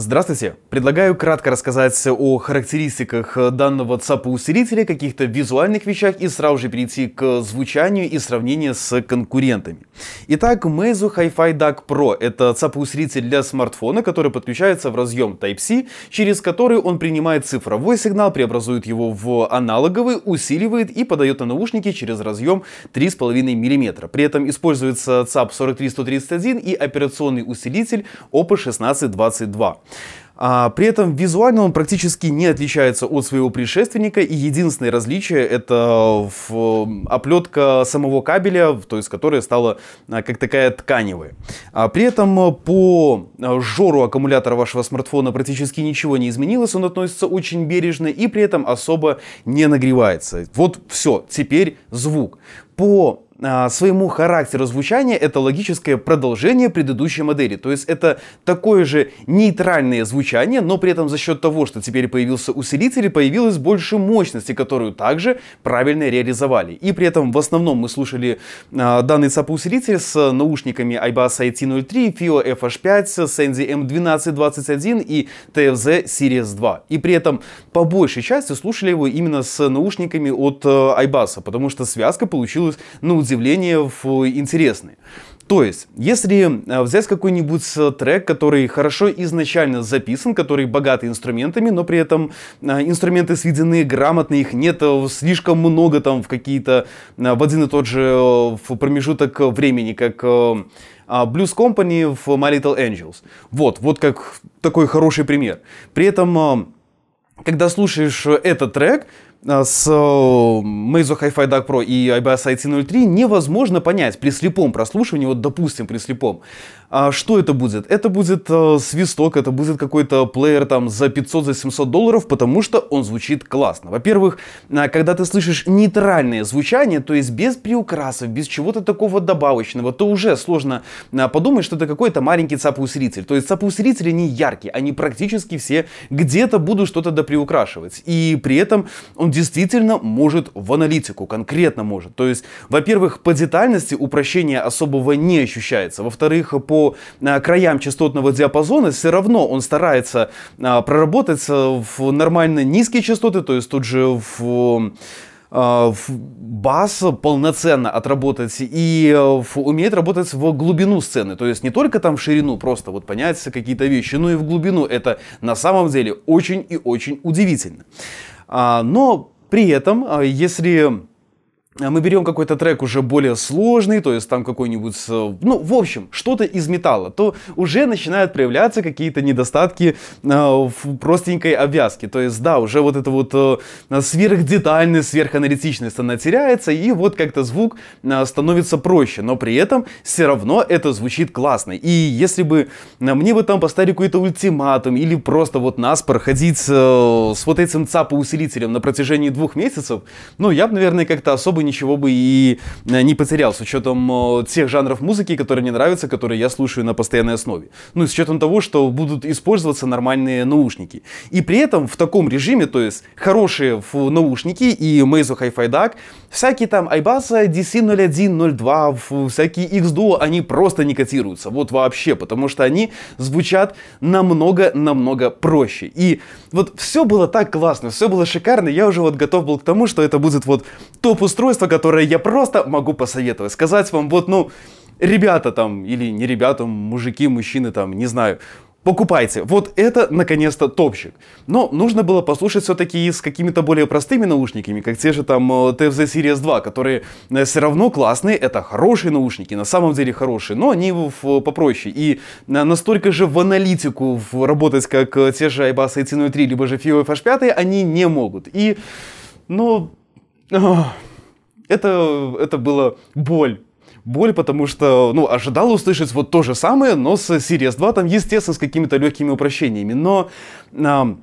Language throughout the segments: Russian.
Здравствуйте! Предлагаю кратко рассказать о характеристиках э, данного ЦАПа-усилителя, каких-то визуальных вещах и сразу же перейти к звучанию и сравнению с конкурентами. Итак, Meizu Hi-Fi DAC Pro — это ЦАПа-усилитель для смартфона, который подключается в разъем Type-C, через который он принимает цифровой сигнал, преобразует его в аналоговый, усиливает и подает на наушники через разъем 3,5 мм. При этом используется ЦАП 43131 и операционный усилитель OP1622. А, при этом визуально он практически не отличается от своего предшественника, и единственное различие это в, оплетка самого кабеля, то есть которая стала а, как такая тканевая. А, при этом а, по а, жору аккумулятора вашего смартфона практически ничего не изменилось, он относится очень бережно и при этом особо не нагревается. Вот все, теперь звук. По а, своему характеру звучания это логическое продолжение предыдущей модели. То есть это такое же нейтральное звучание, но при этом за счет того, что теперь появился усилитель, появилось больше мощности, которую также правильно реализовали. И при этом в основном мы слушали а, данный ЦАП-усилитель с наушниками iBus IT03, FIO FH5, Senzi M1221 и TFZ Series 2. И при этом по большей части слушали его именно с наушниками от а, iBus, потому что связка получилась, ну, в э, интересны. То есть, если э, взять какой-нибудь э, трек, который хорошо изначально записан, который богат инструментами, но при этом инструменты сведены грамотно, их нет слишком много там в какие-то, в один и тот же в промежуток времени, как а, Blues Company в My Little Angels. Вот, вот как такой хороший пример. При этом когда слушаешь этот трек, а, с Meizu Hi-Fi DAC Pro и IBS IC03 невозможно понять при слепом прослушивании, вот допустим при слепом, а что это будет. Это будет э, свисток, это будет какой-то плеер там за 500, за 700 долларов, потому что он звучит классно. Во-первых, а, когда ты слышишь нейтральное звучание, то есть без приукрасов, без чего-то такого добавочного, то уже сложно подумать, что это какой-то маленький цапоусиритель. То есть цапоусирители не яркие, они практически все где-то будут что-то доприукрашивать. И при этом он он действительно может в аналитику, конкретно может. То есть, во-первых, по детальности упрощения особого не ощущается. Во-вторых, по э, краям частотного диапазона все равно он старается э, проработать э, в нормально низкие частоты, то есть тут же в в бас полноценно отработать и умеет работать в глубину сцены. То есть не только там в ширину, просто вот понять какие-то вещи, но и в глубину. Это на самом деле очень и очень удивительно. А, но при этом, а, если а мы берем какой-то трек уже более сложный, то есть там какой-нибудь, ну, в общем, что-то из металла, то уже начинают проявляться какие-то недостатки э, в простенькой обвязке. То есть, да, уже вот эта вот э, сверхдетальность, сверханалитичность, она теряется, и вот как-то звук э, становится проще, но при этом все равно это звучит классно. И если бы мне бы там поставили какой-то ультиматум или просто вот нас проходить с вот этим ЦАПа-усилителем на протяжении двух месяцев, ну, я бы, наверное, как-то особо ничего бы и э, не потерял с учетом э, тех жанров музыки, которые мне нравятся, которые я слушаю на постоянной основе. Ну и с учетом того, что будут использоваться нормальные наушники. И при этом в таком режиме, то есть хорошие наушники и Meizu Hi-Fi DAC, всякие там Айбаса dc 0.2 всякие X-Duo, они просто не котируются, вот вообще, потому что они звучат намного-намного проще. И вот все было так классно, все было шикарно, я уже вот готов был к тому, что это будет вот топ устройство знакомство, которое я просто могу посоветовать. Сказать вам, вот, ну, ребята там, или не ребята, мужики, мужчины там, не знаю, покупайте. Вот это, наконец-то, топчик. Но нужно было послушать все-таки и с какими-то более простыми наушниками, как те же там э, TFZ Series 2, которые э, все равно классные, это хорошие наушники, на самом деле хорошие, но они в попроще. И э, настолько же в аналитику в работать, как те же iBus IT03, либо же FIO FH5, они не могут. И, ну... Ох это, это было боль боль, потому что, ну, ожидал услышать вот то же самое, но с Series 2 там, естественно, с какими-то легкими упрощениями. Но... Э,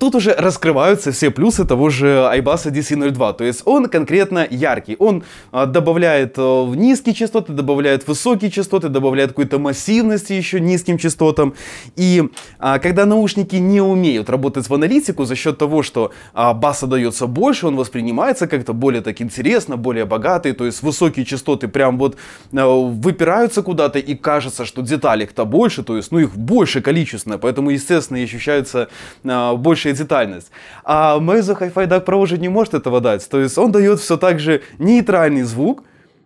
Тут уже раскрываются все плюсы того же iBus DC02, то есть он конкретно яркий, он а, добавляет э, в низкие частоты, добавляет высокие частоты, добавляет какой-то массивности еще низким частотам, и а, когда наушники не умеют работать в аналитику за счет того, что а, баса дается больше, он воспринимается как-то более так интересно, более богатый, то есть высокие частоты прям вот э, выпираются куда-то и кажется, что деталек-то больше, то есть ну их больше количественно, поэтому естественно ощущается э, больше большая детальность. А Meizu Hi-Fi DAC Pro уже не может этого дать. То есть он дает все так же нейтральный звук,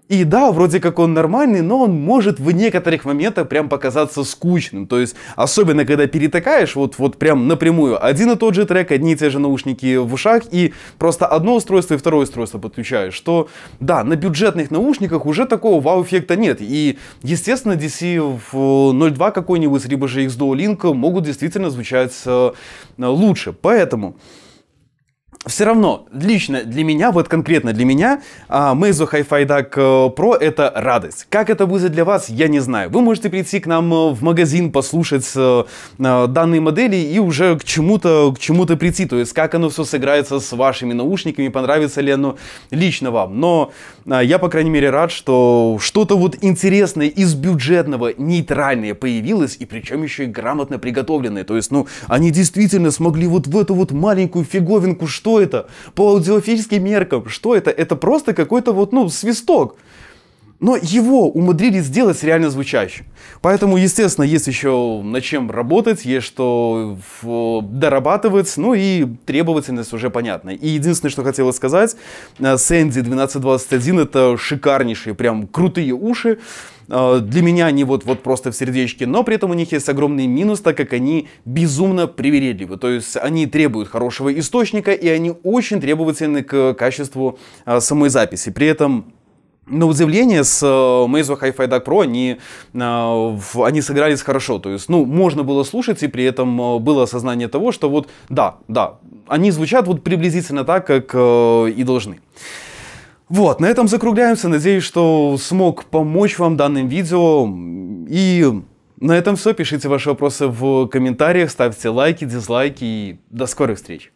и да, вроде как он нормальный, но он может в некоторых моментах прям показаться скучным. То есть, особенно когда перетакаешь, вот, вот прям напрямую, один и тот же трек, одни и те же наушники в ушах, и просто одно устройство и второе устройство подключаешь, что, да, на бюджетных наушниках уже такого вау-эффекта нет. И, естественно, DC в 02 какой-нибудь, либо же X-Duo Link могут действительно звучать э, лучше. Поэтому все равно, лично для меня, вот конкретно для меня, а, Meizu Hi-Fi DAC э, Pro это радость. Как это будет для вас, я не знаю. Вы можете прийти к нам э, в магазин, послушать э, данные модели и уже к чему-то к чему-то прийти. То есть, как оно все сыграется с вашими наушниками, понравится ли оно лично вам. Но я, по крайней мере, рад, что что-то вот интересное из бюджетного, нейтральное появилось, и причем еще и грамотно приготовленное. То есть, ну, они действительно смогли вот в эту вот маленькую фиговинку что что это? По аудиофильским меркам, что это? Это просто какой-то вот, ну, свисток. Но его умудрились сделать реально звучащим. Поэтому, естественно, есть еще над чем работать, есть что дорабатывать, ну и требовательность уже понятна. И единственное, что хотела сказать, э, Сэнди 1221 это шикарнейшие, прям крутые уши. А, для меня они вот, вот просто в сердечке, но при этом у них есть огромный минус, так как они безумно привередливы, то есть они требуют хорошего источника и они очень требовательны к качеству а, самой записи. При этом на ну, удивление с э, Meizu Hi-Fi DAC Pro они, а, они сыгрались хорошо. То есть, ну, можно было слушать, и при этом э, было осознание того, что вот, да, да, они звучат вот приблизительно так, как э, и должны. Вот, на этом закругляемся. Надеюсь, что смог помочь вам данным видео. И на этом все. Пишите ваши вопросы в комментариях, ставьте лайки, дизлайки. И до скорых встреч!